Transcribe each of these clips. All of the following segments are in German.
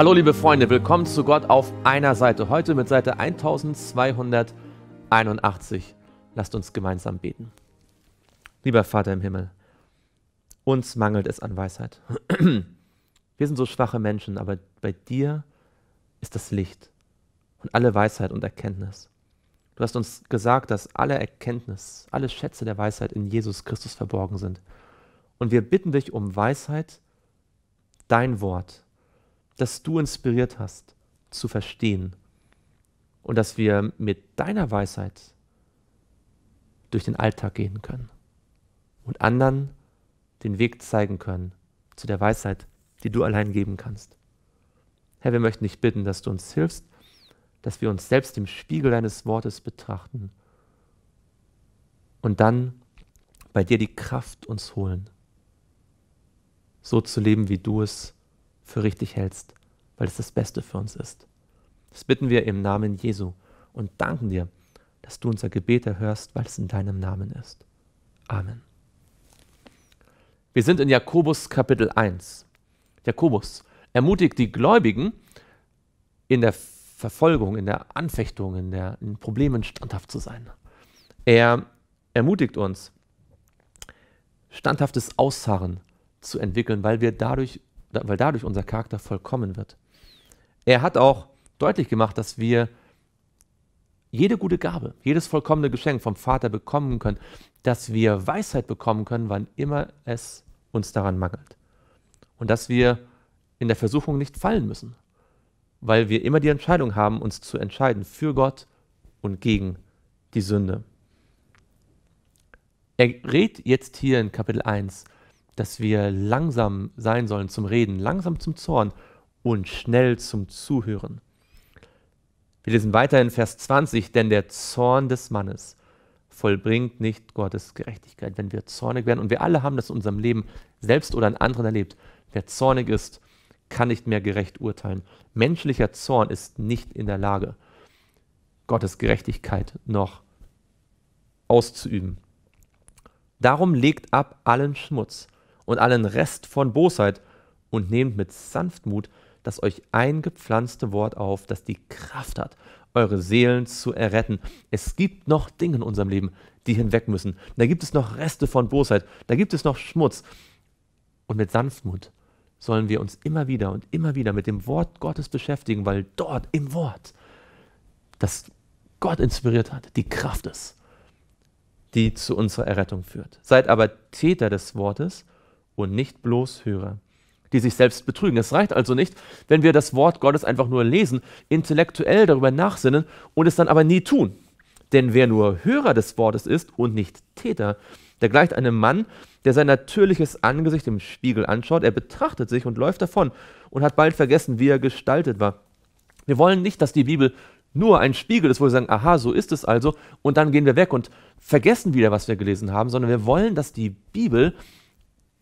Hallo liebe Freunde, willkommen zu Gott auf einer Seite. Heute mit Seite 1281. Lasst uns gemeinsam beten. Lieber Vater im Himmel, uns mangelt es an Weisheit. Wir sind so schwache Menschen, aber bei dir ist das Licht und alle Weisheit und Erkenntnis. Du hast uns gesagt, dass alle Erkenntnis, alle Schätze der Weisheit in Jesus Christus verborgen sind. Und wir bitten dich um Weisheit, dein Wort, dass du inspiriert hast, zu verstehen. Und dass wir mit deiner Weisheit durch den Alltag gehen können und anderen den Weg zeigen können zu der Weisheit, die du allein geben kannst. Herr, wir möchten dich bitten, dass du uns hilfst, dass wir uns selbst im Spiegel deines Wortes betrachten und dann bei dir die Kraft uns holen, so zu leben, wie du es für richtig hältst, weil es das Beste für uns ist. Das bitten wir im Namen Jesu und danken dir, dass du unser Gebet erhörst, weil es in deinem Namen ist. Amen. Wir sind in Jakobus Kapitel 1. Jakobus ermutigt die Gläubigen, in der Verfolgung, in der Anfechtung, in, den Problemen standhaft zu sein. Er ermutigt uns, standhaftes Ausharren zu entwickeln, weil wir dadurch weil dadurch unser Charakter vollkommen wird. Er hat auch deutlich gemacht, dass wir jede gute Gabe, jedes vollkommene Geschenk vom Vater bekommen können, dass wir Weisheit bekommen können, wann immer es uns daran mangelt. Und dass wir in der Versuchung nicht fallen müssen, weil wir immer die Entscheidung haben, uns zu entscheiden für Gott und gegen die Sünde. Er redet jetzt hier in Kapitel 1 dass wir langsam sein sollen zum Reden, langsam zum Zorn und schnell zum Zuhören. Wir lesen weiter in Vers 20, denn der Zorn des Mannes vollbringt nicht Gottes Gerechtigkeit. Wenn wir zornig werden, und wir alle haben das in unserem Leben selbst oder in anderen erlebt, wer zornig ist, kann nicht mehr gerecht urteilen. Menschlicher Zorn ist nicht in der Lage, Gottes Gerechtigkeit noch auszuüben. Darum legt ab allen Schmutz, und allen Rest von Bosheit und nehmt mit Sanftmut das euch eingepflanzte Wort auf, das die Kraft hat, eure Seelen zu erretten. Es gibt noch Dinge in unserem Leben, die hinweg müssen. Da gibt es noch Reste von Bosheit, da gibt es noch Schmutz. Und mit Sanftmut sollen wir uns immer wieder und immer wieder mit dem Wort Gottes beschäftigen, weil dort im Wort, das Gott inspiriert hat, die Kraft ist, die zu unserer Errettung führt. Seid aber Täter des Wortes und nicht bloß Hörer, die sich selbst betrügen. Es reicht also nicht, wenn wir das Wort Gottes einfach nur lesen, intellektuell darüber nachsinnen und es dann aber nie tun. Denn wer nur Hörer des Wortes ist und nicht Täter, der gleicht einem Mann, der sein natürliches Angesicht im Spiegel anschaut, er betrachtet sich und läuft davon und hat bald vergessen, wie er gestaltet war. Wir wollen nicht, dass die Bibel nur ein Spiegel ist, wo wir sagen, aha, so ist es also, und dann gehen wir weg und vergessen wieder, was wir gelesen haben, sondern wir wollen, dass die Bibel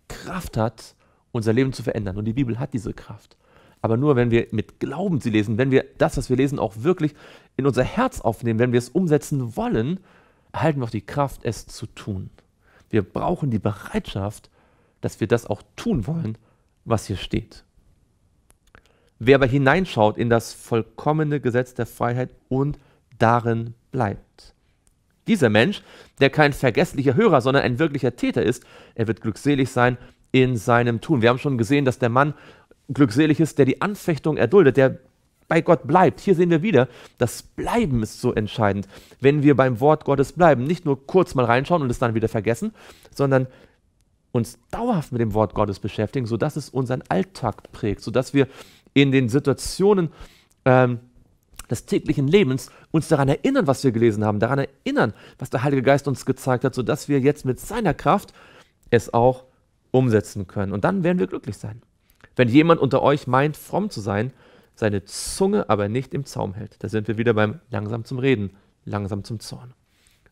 Kraft hat, unser Leben zu verändern. Und die Bibel hat diese Kraft. Aber nur wenn wir mit Glauben sie lesen, wenn wir das, was wir lesen, auch wirklich in unser Herz aufnehmen, wenn wir es umsetzen wollen, erhalten wir auch die Kraft, es zu tun. Wir brauchen die Bereitschaft, dass wir das auch tun wollen, was hier steht. Wer aber hineinschaut in das vollkommene Gesetz der Freiheit und darin bleibt, dieser Mensch, der kein vergesslicher Hörer, sondern ein wirklicher Täter ist, er wird glückselig sein in seinem Tun. Wir haben schon gesehen, dass der Mann glückselig ist, der die Anfechtung erduldet, der bei Gott bleibt. Hier sehen wir wieder, das Bleiben ist so entscheidend. Wenn wir beim Wort Gottes bleiben, nicht nur kurz mal reinschauen und es dann wieder vergessen, sondern uns dauerhaft mit dem Wort Gottes beschäftigen, sodass es unseren Alltag prägt, sodass wir in den Situationen ähm, des täglichen Lebens uns daran erinnern, was wir gelesen haben, daran erinnern, was der Heilige Geist uns gezeigt hat, sodass wir jetzt mit seiner Kraft es auch umsetzen können. Und dann werden wir glücklich sein. Wenn jemand unter euch meint, fromm zu sein, seine Zunge aber nicht im Zaum hält, da sind wir wieder beim langsam zum Reden, langsam zum Zorn,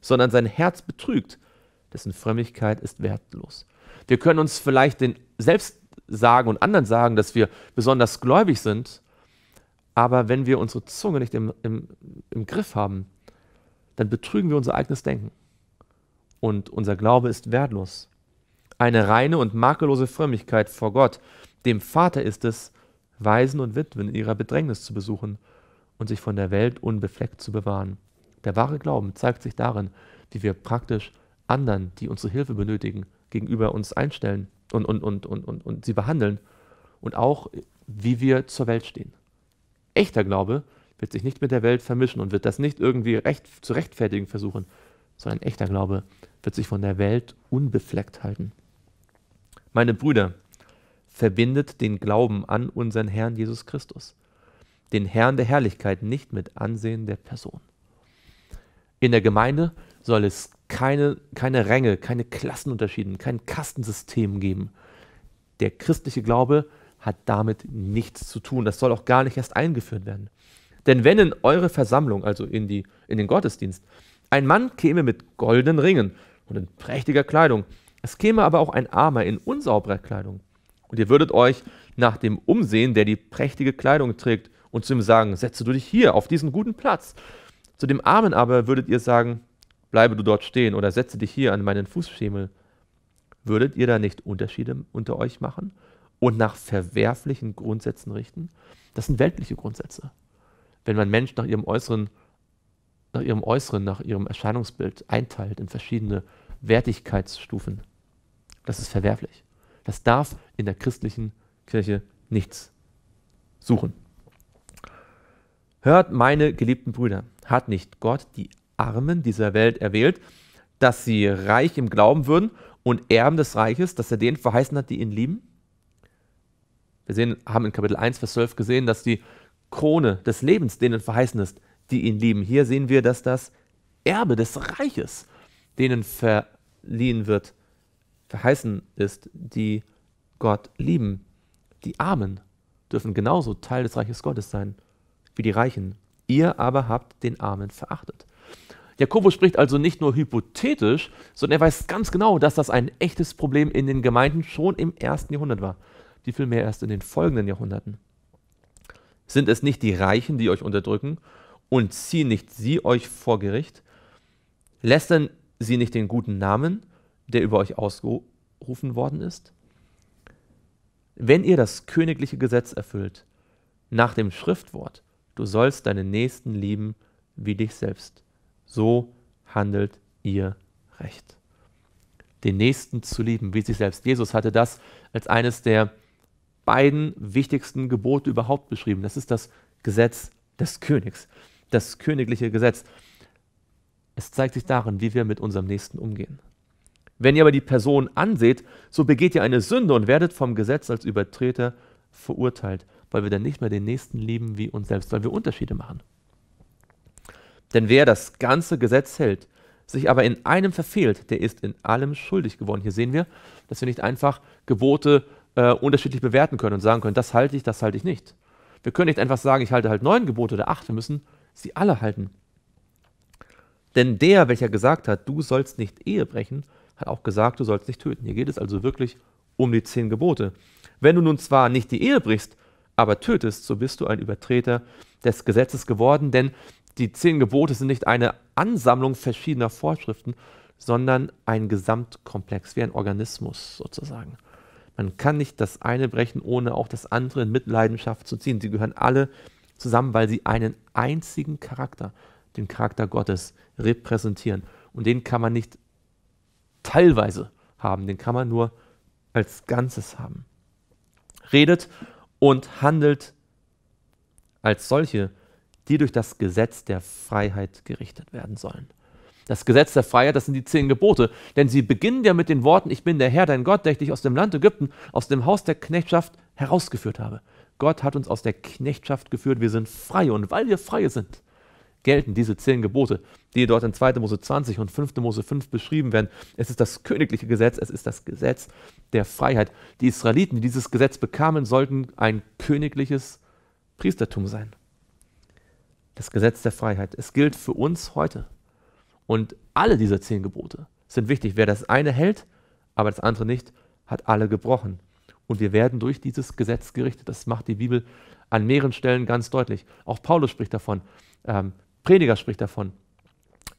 sondern sein Herz betrügt, dessen Frömmigkeit ist wertlos. Wir können uns vielleicht den selbst sagen und anderen sagen, dass wir besonders gläubig sind, aber wenn wir unsere Zunge nicht im, im, im Griff haben, dann betrügen wir unser eigenes Denken. Und unser Glaube ist wertlos. Eine reine und makellose Frömmigkeit vor Gott, dem Vater ist es, Waisen und Witwen in ihrer Bedrängnis zu besuchen und sich von der Welt unbefleckt zu bewahren. Der wahre Glauben zeigt sich darin, wie wir praktisch anderen, die unsere Hilfe benötigen, gegenüber uns einstellen und, und, und, und, und, und sie behandeln und auch, wie wir zur Welt stehen. Echter Glaube wird sich nicht mit der Welt vermischen und wird das nicht irgendwie recht, zu rechtfertigen versuchen, sondern echter Glaube wird sich von der Welt unbefleckt halten. Meine Brüder, verbindet den Glauben an unseren Herrn Jesus Christus, den Herrn der Herrlichkeit, nicht mit Ansehen der Person. In der Gemeinde soll es keine, keine Ränge, keine Klassenunterschieden, kein Kastensystem geben. Der christliche Glaube ist, hat damit nichts zu tun. Das soll auch gar nicht erst eingeführt werden. Denn wenn in eure Versammlung, also in, die, in den Gottesdienst, ein Mann käme mit goldenen Ringen und in prächtiger Kleidung, es käme aber auch ein Armer in unsauberer Kleidung, und ihr würdet euch nach dem umsehen, der die prächtige Kleidung trägt, und zu ihm sagen, setze du dich hier auf diesen guten Platz. Zu dem Armen aber würdet ihr sagen, bleibe du dort stehen oder setze dich hier an meinen Fußschemel. Würdet ihr da nicht Unterschiede unter euch machen? und nach verwerflichen Grundsätzen richten, das sind weltliche Grundsätze. Wenn man Menschen nach ihrem Äußeren, nach ihrem Äußeren, nach ihrem Erscheinungsbild einteilt in verschiedene Wertigkeitsstufen, das ist verwerflich. Das darf in der christlichen Kirche nichts suchen. Hört, meine geliebten Brüder, hat nicht Gott die Armen dieser Welt erwählt, dass sie reich im Glauben würden und Erben des Reiches, dass er denen verheißen hat, die ihn lieben? Wir sehen, haben in Kapitel 1, Vers 12 gesehen, dass die Krone des Lebens denen verheißen ist, die ihn lieben. Hier sehen wir, dass das Erbe des Reiches denen verliehen wird, verheißen ist, die Gott lieben. Die Armen dürfen genauso Teil des Reiches Gottes sein wie die Reichen. Ihr aber habt den Armen verachtet. Jakobus spricht also nicht nur hypothetisch, sondern er weiß ganz genau, dass das ein echtes Problem in den Gemeinden schon im ersten Jahrhundert war die vielmehr erst in den folgenden Jahrhunderten. Sind es nicht die Reichen, die euch unterdrücken, und ziehen nicht sie euch vor Gericht? Lästern sie nicht den guten Namen, der über euch ausgerufen worden ist? Wenn ihr das königliche Gesetz erfüllt, nach dem Schriftwort, du sollst deinen Nächsten lieben wie dich selbst, so handelt ihr recht. Den Nächsten zu lieben wie sich selbst. Jesus hatte das als eines der beiden wichtigsten Gebote überhaupt beschrieben. Das ist das Gesetz des Königs, das königliche Gesetz. Es zeigt sich darin, wie wir mit unserem Nächsten umgehen. Wenn ihr aber die Person anseht, so begeht ihr eine Sünde und werdet vom Gesetz als Übertreter verurteilt, weil wir dann nicht mehr den Nächsten lieben wie uns selbst, weil wir Unterschiede machen. Denn wer das ganze Gesetz hält, sich aber in einem verfehlt, der ist in allem schuldig geworden. Hier sehen wir, dass wir nicht einfach Gebote äh, unterschiedlich bewerten können und sagen können, das halte ich, das halte ich nicht. Wir können nicht einfach sagen, ich halte halt neun Gebote oder acht, wir müssen sie alle halten. Denn der, welcher gesagt hat, du sollst nicht Ehe brechen, hat auch gesagt, du sollst nicht töten. Hier geht es also wirklich um die zehn Gebote. Wenn du nun zwar nicht die Ehe brichst, aber tötest, so bist du ein Übertreter des Gesetzes geworden, denn die zehn Gebote sind nicht eine Ansammlung verschiedener Vorschriften, sondern ein Gesamtkomplex, wie ein Organismus sozusagen. Man kann nicht das eine brechen, ohne auch das andere in Mitleidenschaft zu ziehen. Sie gehören alle zusammen, weil sie einen einzigen Charakter, den Charakter Gottes, repräsentieren. Und den kann man nicht teilweise haben, den kann man nur als Ganzes haben. Redet und handelt als solche, die durch das Gesetz der Freiheit gerichtet werden sollen. Das Gesetz der Freiheit, das sind die zehn Gebote. Denn sie beginnen ja mit den Worten, ich bin der Herr, dein Gott, der ich dich aus dem Land Ägypten, aus dem Haus der Knechtschaft herausgeführt habe. Gott hat uns aus der Knechtschaft geführt, wir sind frei. Und weil wir frei sind, gelten diese zehn Gebote, die dort in 2. Mose 20 und 5. Mose 5 beschrieben werden. Es ist das königliche Gesetz, es ist das Gesetz der Freiheit. Die Israeliten, die dieses Gesetz bekamen, sollten ein königliches Priestertum sein. Das Gesetz der Freiheit. Es gilt für uns heute. Und alle diese zehn Gebote sind wichtig. Wer das eine hält, aber das andere nicht, hat alle gebrochen. Und wir werden durch dieses Gesetz gerichtet. Das macht die Bibel an mehreren Stellen ganz deutlich. Auch Paulus spricht davon. Ähm, Prediger spricht davon.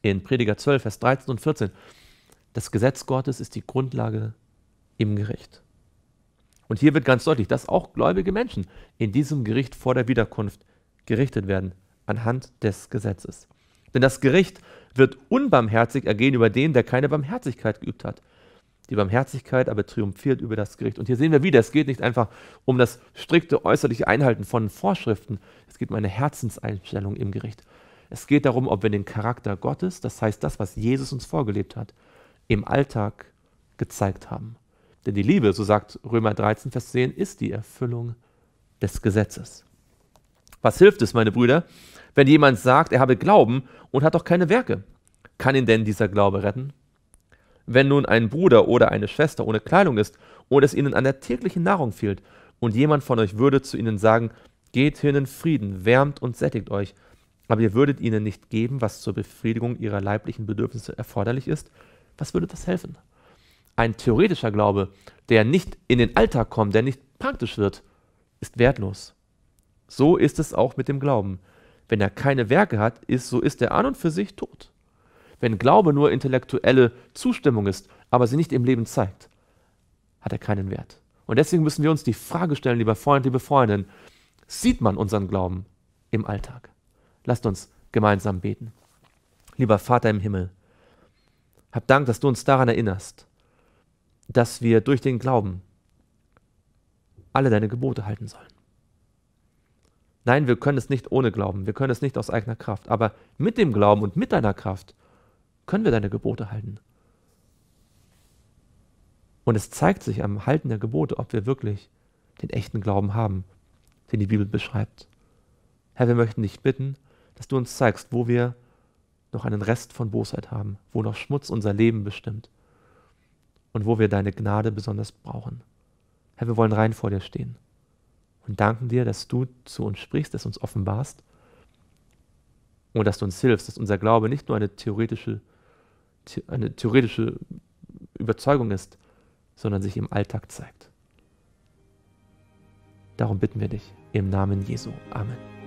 In Prediger 12, Vers 13 und 14. Das Gesetz Gottes ist die Grundlage im Gericht. Und hier wird ganz deutlich, dass auch gläubige Menschen in diesem Gericht vor der Wiederkunft gerichtet werden, anhand des Gesetzes. Denn das Gericht wird unbarmherzig ergehen über den, der keine Barmherzigkeit geübt hat. Die Barmherzigkeit aber triumphiert über das Gericht. Und hier sehen wir wieder, es geht nicht einfach um das strikte äußerliche Einhalten von Vorschriften, es geht um eine Herzenseinstellung im Gericht. Es geht darum, ob wir den Charakter Gottes, das heißt das, was Jesus uns vorgelebt hat, im Alltag gezeigt haben. Denn die Liebe, so sagt Römer 13, Vers 10, ist die Erfüllung des Gesetzes. Was hilft es, meine Brüder, wenn jemand sagt, er habe Glauben und hat doch keine Werke, kann ihn denn dieser Glaube retten? Wenn nun ein Bruder oder eine Schwester ohne Kleidung ist und es ihnen an der täglichen Nahrung fehlt, und jemand von euch würde zu ihnen sagen, geht hin in Frieden, wärmt und sättigt euch, aber ihr würdet ihnen nicht geben, was zur Befriedigung ihrer leiblichen Bedürfnisse erforderlich ist, was würde das helfen? Ein theoretischer Glaube, der nicht in den Alltag kommt, der nicht praktisch wird, ist wertlos. So ist es auch mit dem Glauben. Wenn er keine Werke hat, ist, so ist er an und für sich tot. Wenn Glaube nur intellektuelle Zustimmung ist, aber sie nicht im Leben zeigt, hat er keinen Wert. Und deswegen müssen wir uns die Frage stellen, lieber Freund, liebe Freundin, sieht man unseren Glauben im Alltag? Lasst uns gemeinsam beten. Lieber Vater im Himmel, hab Dank, dass du uns daran erinnerst, dass wir durch den Glauben alle deine Gebote halten sollen. Nein, wir können es nicht ohne Glauben, wir können es nicht aus eigener Kraft, aber mit dem Glauben und mit deiner Kraft können wir deine Gebote halten. Und es zeigt sich am Halten der Gebote, ob wir wirklich den echten Glauben haben, den die Bibel beschreibt. Herr, wir möchten dich bitten, dass du uns zeigst, wo wir noch einen Rest von Bosheit haben, wo noch Schmutz unser Leben bestimmt und wo wir deine Gnade besonders brauchen. Herr, wir wollen rein vor dir stehen und danken dir, dass du zu uns sprichst, dass du uns offenbarst und dass du uns hilfst, dass unser Glaube nicht nur eine theoretische, eine theoretische Überzeugung ist, sondern sich im Alltag zeigt. Darum bitten wir dich im Namen Jesu. Amen.